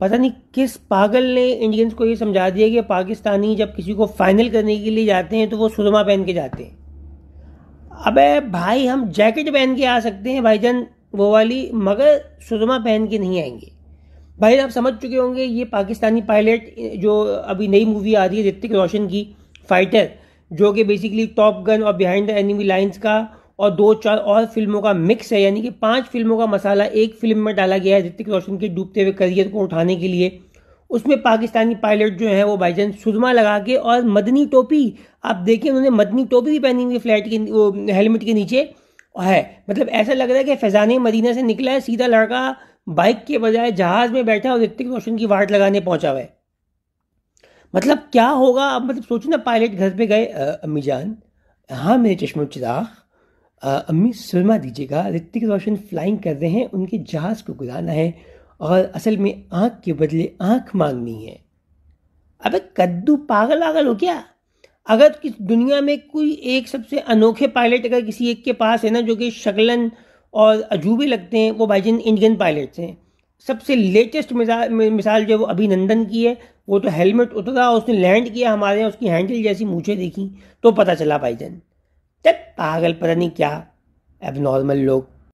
पता नहीं किस पागल ने इंडियंस को ये समझा दिया कि पाकिस्तानी जब किसी को फाइनल करने के लिए जाते हैं तो वो सुरमा पहन के जाते हैं अबे भाई हम जैकेट पहन के आ सकते हैं भाईजान वो वाली मगर सुरमा पहन के नहीं आएंगे भाई आप समझ चुके होंगे ये पाकिस्तानी पायलट जो अभी नई मूवी आ रही है ऋतिक रोशन की फाइटर जो कि बेसिकली टॉप गन और बिहाइंड द एनिमी लाइंस का और दो चार और फिल्मों का मिक्स है यानी कि पांच फिल्मों का मसाला एक फिल्म में डाला गया है ऋतिक रोशन के डूबते हुए करियर को उठाने के लिए उसमें पाकिस्तानी पायलट जो है वो भाईजान सुरमा लगा के और मदनी टोपी आप देखें उन्होंने मदनी टोपी भी पहनी हुई फ्लैट के वो हेलमेट के नीचे है मतलब ऐसा लग रहा है कि फैजान मदीना से निकला है सीधा लड़का बाइक के बजाय जहाज में बैठा और ऋतिक रोशन की वाट लगाने पहुंचा हुआ है मतलब क्या होगा अब मतलब सोचो ना पायलट घर पे गए अम्मी जान हाँ मेरे चश्मे चिराग अम्मी सुरमा दीजिएगा ऋतिक रोशन फ्लाइंग कर रहे हैं उनके जहाज़ को गुराना है और असल में आँख के बदले आँख मांगनी है अबे कद्दू पागल आगल हो क्या अगर किस दुनिया में कोई एक सबसे अनोखे पायलट अगर किसी एक के पास है ना जो कि शक्लन और अजूबे लगते हैं वो भाईजन इंडियन पायलट्स हैं सबसे लेटेस्ट मिसाल मिसाल जो वो अभिनंदन की है वो तो हेलमेट उतरा उसने लैंड किया हमारे यहाँ उसकी हैंडल जैसी मूछे देखी तो पता चला भाईजन पागल पता नहीं क्या एबनॉर्मल लोग